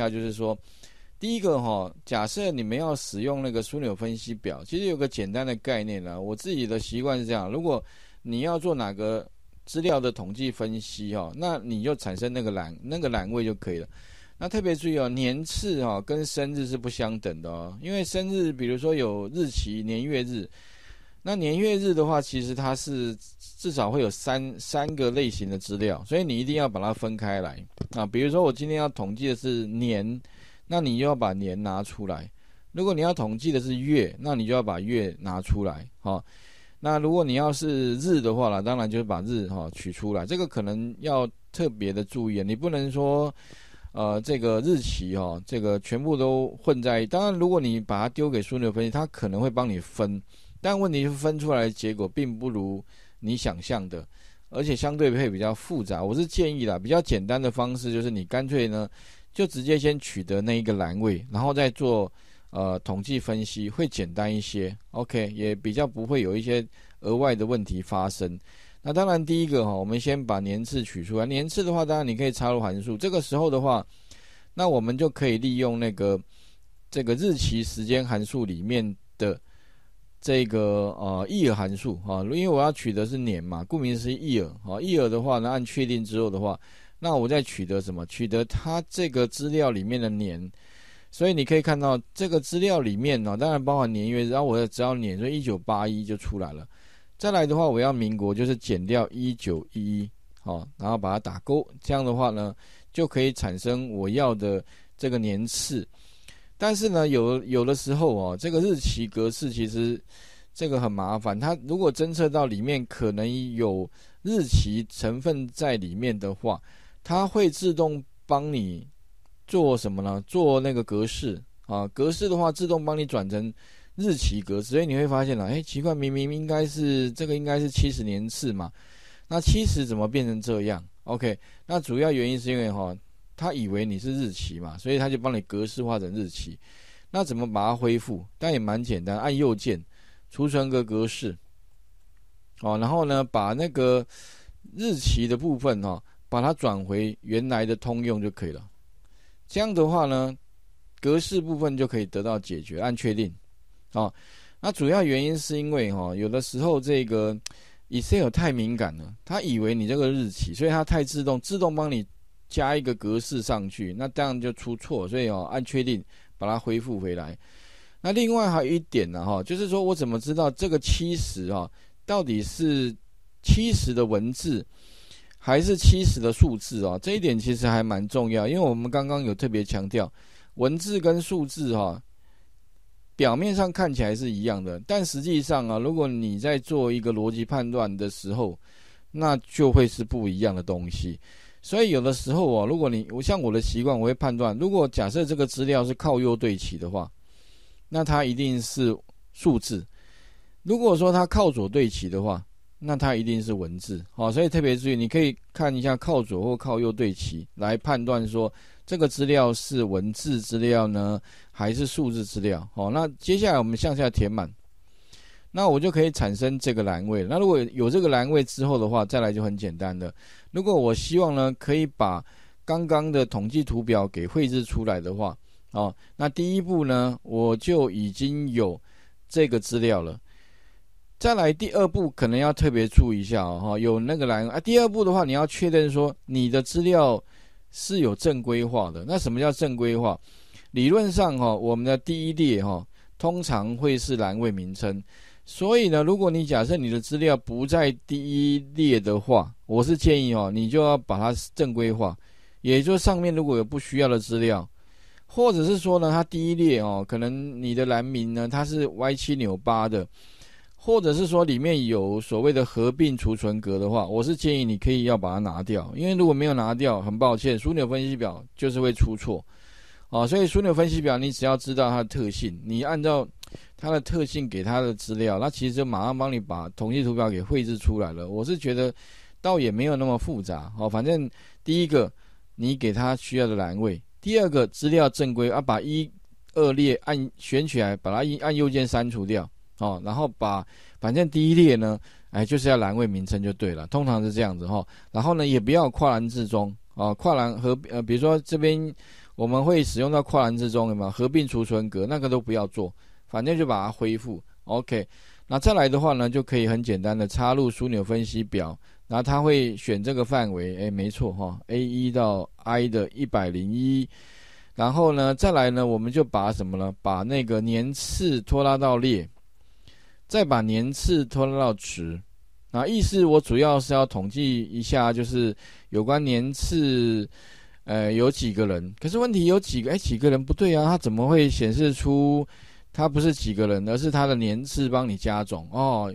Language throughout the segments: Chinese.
那就是说，第一个哈，假设你们要使用那个枢纽分析表，其实有个简单的概念呢。我自己的习惯是这样：如果你要做哪个资料的统计分析哈，那你就产生那个栏、那个栏位就可以了。那特别注意哦，年次哈跟生日是不相等的哦，因为生日比如说有日期、年月日。那年月日的话，其实它是至少会有三三个类型的资料，所以你一定要把它分开来啊。比如说，我今天要统计的是年，那你就要把年拿出来；如果你要统计的是月，那你就要把月拿出来。哈，那如果你要是日的话啦，当然就是把日哈取出来。这个可能要特别的注意啊，你不能说呃这个日期哈，这个全部都混在。当然，如果你把它丢给枢纽分析，它可能会帮你分。但问题是分出来的结果并不如你想象的，而且相对配比较复杂。我是建议啦，比较简单的方式就是你干脆呢，就直接先取得那一个栏位，然后再做呃统计分析，会简单一些。OK，也比较不会有一些额外的问题发生。那当然，第一个哈，我们先把年次取出来。年次的话，当然你可以插入函数。这个时候的话，那我们就可以利用那个这个日期时间函数里面的。这个呃，一尔函数啊，因为我要取得是年嘛，顾名思义尔啊，一尔的话呢，按确定之后的话，那我再取得什么？取得它这个资料里面的年，所以你可以看到这个资料里面呢，当然包含年月，然后我只要年，所以一九八一就出来了。再来的话，我要民国，就是减掉一九一一啊，然后把它打勾，这样的话呢，就可以产生我要的这个年次。但是呢，有有的时候哦，这个日期格式其实这个很麻烦。它如果侦测到里面可能有日期成分在里面的话，它会自动帮你做什么呢？做那个格式啊，格式的话自动帮你转成日期格式。所以你会发现了，哎，奇怪，明明应该是这个应该是七十年次嘛，那七十怎么变成这样？OK，那主要原因是因为哈。他以为你是日期嘛，所以他就帮你格式化成日期。那怎么把它恢复？但也蛮简单，按右键，储存个格式，哦，然后呢，把那个日期的部分哈，把它转回原来的通用就可以了。这样的话呢，格式部分就可以得到解决。按确定，哦，那主要原因是因为哈，有的时候这个 Excel 太敏感了，他以为你这个日期，所以它太自动，自动帮你。加一个格式上去，那当然就出错，所以哦，按确定把它恢复回来。那另外还有一点呢，哈，就是说我怎么知道这个七十啊，到底是七十的文字还是七十的数字啊？这一点其实还蛮重要，因为我们刚刚有特别强调文字跟数字哈，表面上看起来是一样的，但实际上啊，如果你在做一个逻辑判断的时候，那就会是不一样的东西。所以有的时候哦，如果你我像我的习惯，我会判断，如果假设这个资料是靠右对齐的话，那它一定是数字；如果说它靠左对齐的话，那它一定是文字。好，所以特别注意，你可以看一下靠左或靠右对齐来判断说这个资料是文字资料呢，还是数字资料。好，那接下来我们向下填满。那我就可以产生这个栏位。那如果有这个栏位之后的话，再来就很简单的。如果我希望呢，可以把刚刚的统计图表给绘制出来的话，哦，那第一步呢，我就已经有这个资料了。再来第二步，可能要特别注意一下哦，哈，有那个栏。啊，第二步的话，你要确认说你的资料是有正规化的。那什么叫正规化？理论上哈，我们的第一列哈，通常会是栏位名称。所以呢，如果你假设你的资料不在第一列的话，我是建议哦，你就要把它正规化。也就上面如果有不需要的资料，或者是说呢，它第一列哦，可能你的蓝名呢它是歪七扭八的，或者是说里面有所谓的合并储存格的话，我是建议你可以要把它拿掉。因为如果没有拿掉，很抱歉，枢纽分析表就是会出错。啊，所以枢纽分析表你只要知道它的特性，你按照。它的特性给它的资料，那其实就马上帮你把统计图表给绘制出来了。我是觉得，倒也没有那么复杂哦。反正第一个，你给它需要的栏位；第二个，资料正规啊，把一、二列按选起来，把它一按右键删除掉哦。然后把反正第一列呢，哎，就是要栏位名称就对了，通常是这样子哈。然后呢，也不要跨栏自中啊，跨栏和呃，比如说这边我们会使用到跨栏自中，的嘛，合并储存格那个都不要做。反正就把它恢复，OK。那再来的话呢，就可以很简单的插入枢纽分析表。那它会选这个范围，哎，没错哈，A 一到 I 的一百零一。然后呢，再来呢，我们就把什么呢？把那个年次拖拉到列，再把年次拖拉到值。那意思我主要是要统计一下，就是有关年次，呃，有几个人。可是问题有几个？哎，几个人不对啊？它怎么会显示出？它不是几个人，而是它的年次帮你加总哦。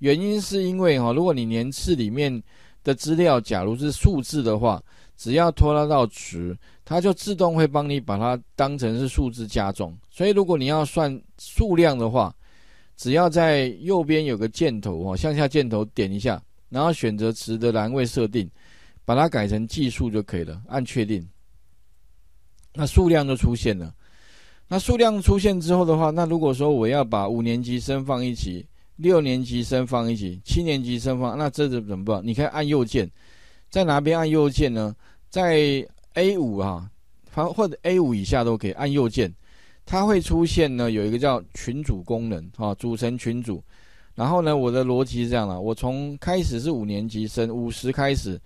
原因是因为哦，如果你年次里面的资料假如是数字的话，只要拖拉到值，它就自动会帮你把它当成是数字加总。所以如果你要算数量的话，只要在右边有个箭头哦，向下箭头点一下，然后选择值的栏位设定，把它改成计数就可以了，按确定，那数量就出现了。那数量出现之后的话，那如果说我要把五年级生放一起，六年级生放一起，七年级生放，那这是怎么办？你可以按右键，在哪边按右键呢？在 A 五啊，反或者 A 五以下都可以按右键，它会出现呢有一个叫群组功能啊，组成群组。然后呢，我的逻辑是这样的：我从开始是五年级生五十开始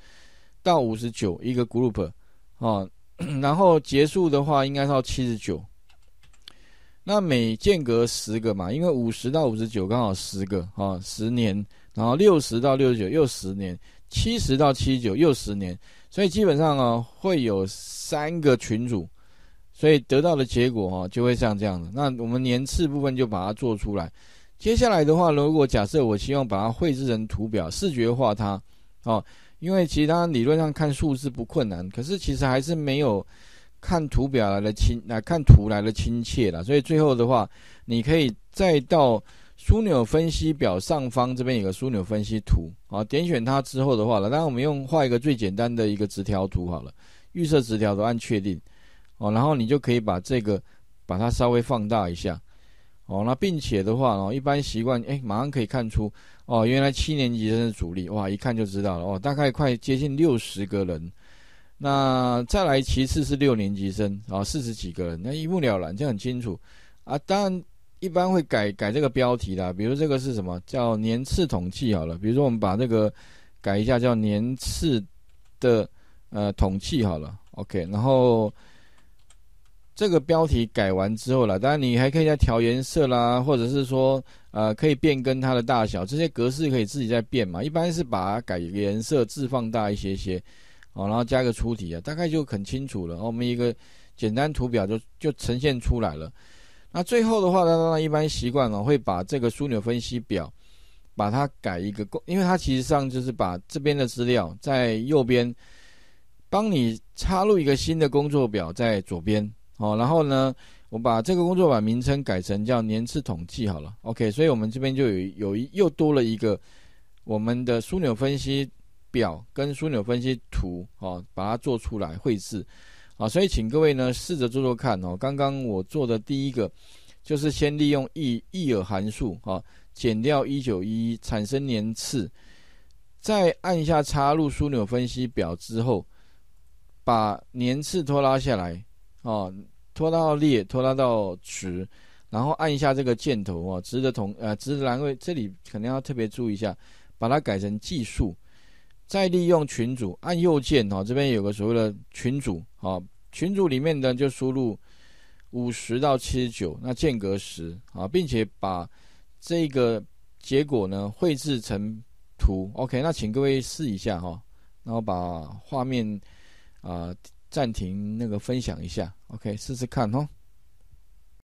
到五十九一个 group 啊，然后结束的话应该到七十九。那每间隔十个嘛，因为五十到五十九刚好十个啊，十年，然后六十到六十九又十年，七十到七十九又十年，所以基本上呢会有三个群组，所以得到的结果哈就会像这样子。那我们年次部分就把它做出来。接下来的话，如果假设我希望把它绘制成图表，视觉化它，哦，因为其他理论上看数字不困难，可是其实还是没有。看图表来的亲，来看图来的亲切了，所以最后的话，你可以再到枢纽分析表上方这边有个枢纽分析图啊，点选它之后的话了，那我们用画一个最简单的一个直条图好了，预设直条图按确定哦，然后你就可以把这个把它稍微放大一下哦，那并且的话哦，一般习惯哎，马上可以看出哦，原来七年级人的主力哇，一看就知道了哦，大概快接近六十个人。那再来，其次是六年级生啊，四十几个人，那一目了然，就很清楚啊。当然，一般会改改这个标题啦，比如这个是什么叫年次统计好了，比如说我们把这个改一下，叫年次的呃统计好了，OK。然后这个标题改完之后了，当然你还可以再调颜色啦，或者是说呃可以变更它的大小，这些格式可以自己再变嘛。一般是把它改颜色、字放大一些些。哦，然后加一个粗体啊，大概就很清楚了。我们一个简单图表就就呈现出来了。那最后的话呢，当然一般习惯哦、会把这个枢纽分析表，把它改一个因为它其实上就是把这边的资料在右边，帮你插入一个新的工作表在左边。哦，然后呢，我把这个工作表名称改成叫年次统计好了。OK，所以我们这边就有有一又多了一个我们的枢纽分析。表跟枢纽分析图，哦，把它做出来绘制，啊，所以请各位呢试着做做看哦。刚刚我做的第一个就是先利用一一尔函数，啊，减掉一九一一产生年次，再按下插入枢纽分析表之后，把年次拖拉下来，哦，拖拉到列，拖拉到值，然后按一下这个箭头，哦，值得同呃值得栏位这里肯定要特别注意一下，把它改成计数。再利用群组，按右键哦，这边有个所谓的群组，哦，群组里面的就输入五十到七十九，那间隔十，啊，并且把这个结果呢绘制成图，OK，那请各位试一下哈，然后把画面啊暂停那个分享一下，OK，试试看哈。